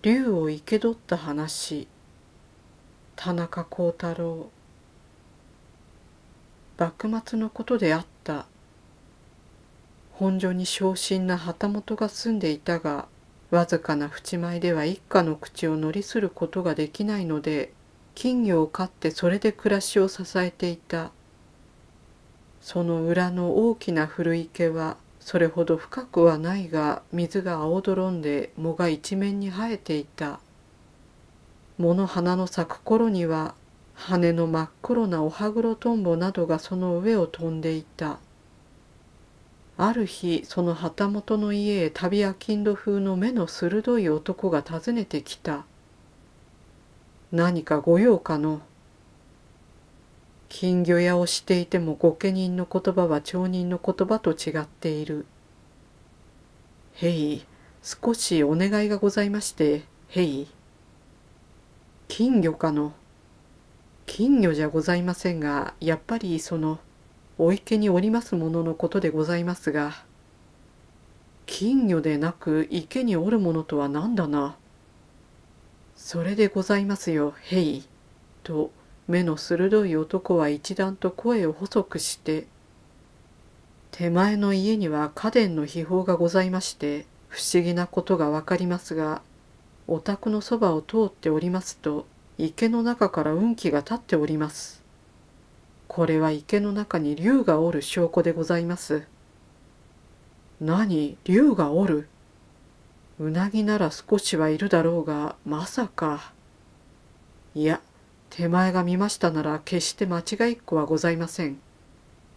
竜を生け取った話田中幸太郎幕末のことであった本所に昇進な旗本が住んでいたがわずかな淵前では一家の口を乗りすることができないので金魚を飼ってそれで暮らしを支えていたその裏の大きな古池はそれほど深くはないが水が青どんで藻が一面に生えていた藻の花の咲く頃には羽の真っ黒なお歯黒トンボなどがその上を飛んでいたある日その旗本の家へ旅んど風の目の鋭い男が訪ねてきた何か御用かの金魚屋をしていても御家人の言葉は町人の言葉と違っている。へい、少しお願いがございまして、へい。金魚かの。金魚じゃございませんが、やっぱりその、お池におりますもののことでございますが、金魚でなく池におるものとは何だな。それでございますよ、へい。と目の鋭い男は一段と声を細くして「手前の家には家電の秘宝がございまして不思議なことが分かりますがお宅のそばを通っておりますと池の中から運気が立っております。これは池の中に竜がおる証拠でございます。何竜がおるうなぎなら少しはいるだろうがまさか。いや手前が見ましたなら決して間違いっ子はございません。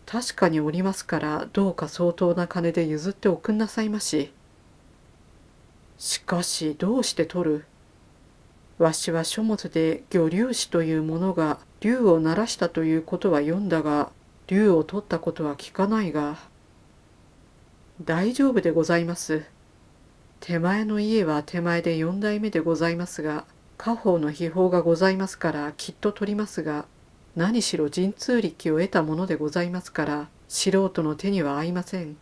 確かにおりますからどうか相当な金で譲っておくんなさいまし。しかしどうして取るわしは書物で魚竜師という者が竜を鳴らしたということは読んだが竜を取ったことは聞かないが大丈夫でございます手前の家は手前で四代目でございますが家宝の秘宝がございますからきっと取りますが何しろ神通力を得たものでございますから素人の手には合いません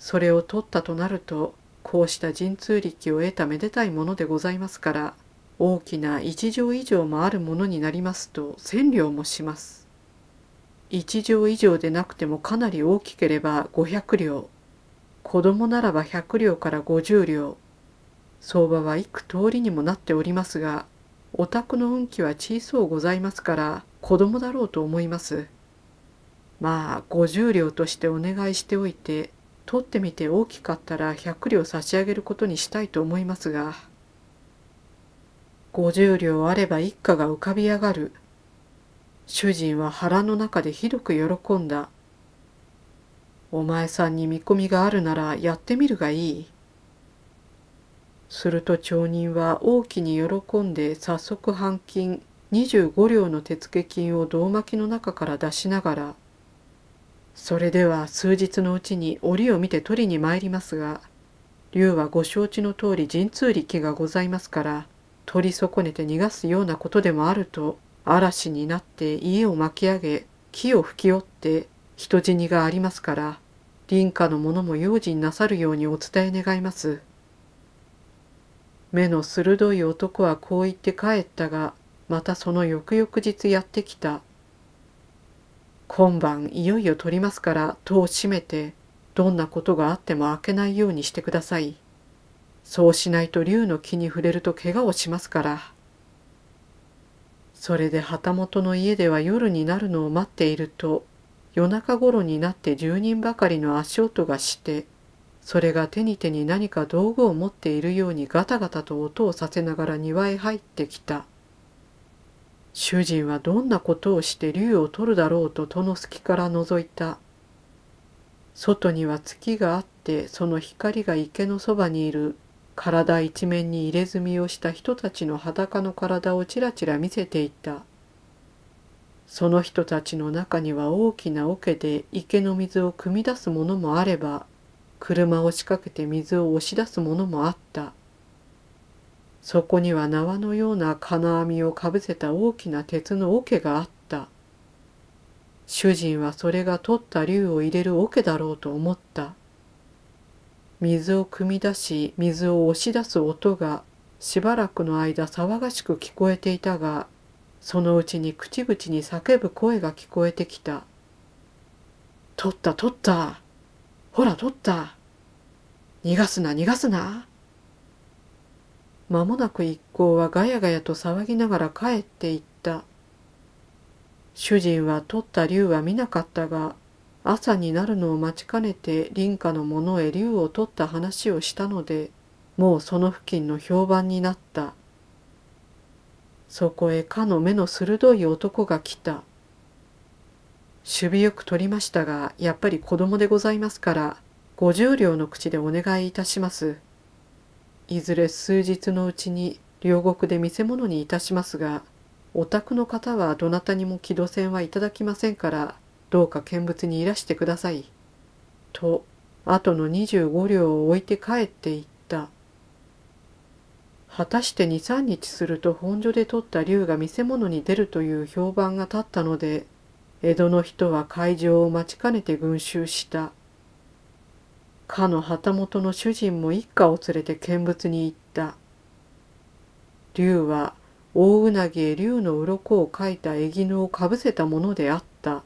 それを取ったとなるとこうした神通力を得ためでたいものでございますから大きな一畳以上もあるものになりますと千両もします一畳以上でなくてもかなり大きければ500両子供ならば100両から50両相場は幾通りにもなっておりますがお宅の運気は小そうございますから子供だろうと思いますまあ50両としてお願いしておいて取ってみて大きかったら100両差し上げることにしたいと思いますが50両あれば一家が浮かび上がる主人は腹の中でひどく喜んだお前さんに見込みがあるならやってみるがいいすると町人は大きに喜んで早速半金25両の手付金を胴巻きの中から出しながら「それでは数日のうちに折を見て取りに参りますが竜はご承知の通り神通力がございますから取り損ねて逃がすようなことでもあると嵐になって家を巻き上げ木を吹き折って人死にがありますから」林家の者も用心なさるようにお伝え願います。目の鋭い男はこう言って帰ったがまたその翌々日やってきた今晩いよいよ取りますから戸を閉めてどんなことがあっても開けないようにしてくださいそうしないと竜の木に触れると怪我をしますからそれで旗本の家では夜になるのを待っていると夜中頃になって10人ばかりの足音がしてそれが手に手に何か道具を持っているようにガタガタと音をさせながら庭へ入ってきた。主人はどんなことをして竜を取るだろうと戸の隙から覗いた。外には月があってその光が池のそばにいる体一面に入れ墨をした人たちの裸の体をちらちら見せていた。その人たちの中には大きな桶で池の水を汲み出すものもあれば車を仕掛けて水を押し出すものもあったそこには縄のような金網をかぶせた大きな鉄の桶があった主人はそれが取った竜を入れる桶だろうと思った水を汲み出し水を押し出す音がしばらくの間騒がしく聞こえていたがそのうちに口々に叫ぶ声が聞こえてきた「取った取った!」ほら取った逃がすな逃がすな間もなく一行はガヤガヤと騒ぎながら帰っていった主人は取った竜は見なかったが朝になるのを待ちかねて林家の者へ竜を取った話をしたのでもうその付近の評判になったそこへかの目の鋭い男が来た備よく取りましたが、やっぱり子供でございますから、五十両の口でお願いいたします。いずれ数日のうちに両国で見せ物にいたしますが、お宅の方はどなたにも木戸線はいただきませんから、どうか見物にいらしてください。と、後の25両を置いて帰っていった。果たして23日すると本所で取った竜が見せ物に出るという評判が立ったので、江戸の人は会場を待ちかねて群衆したかの旗本の主人も一家を連れて見物に行った竜は大うなぎへ竜の鱗を描いた絵絹をかぶせたものであった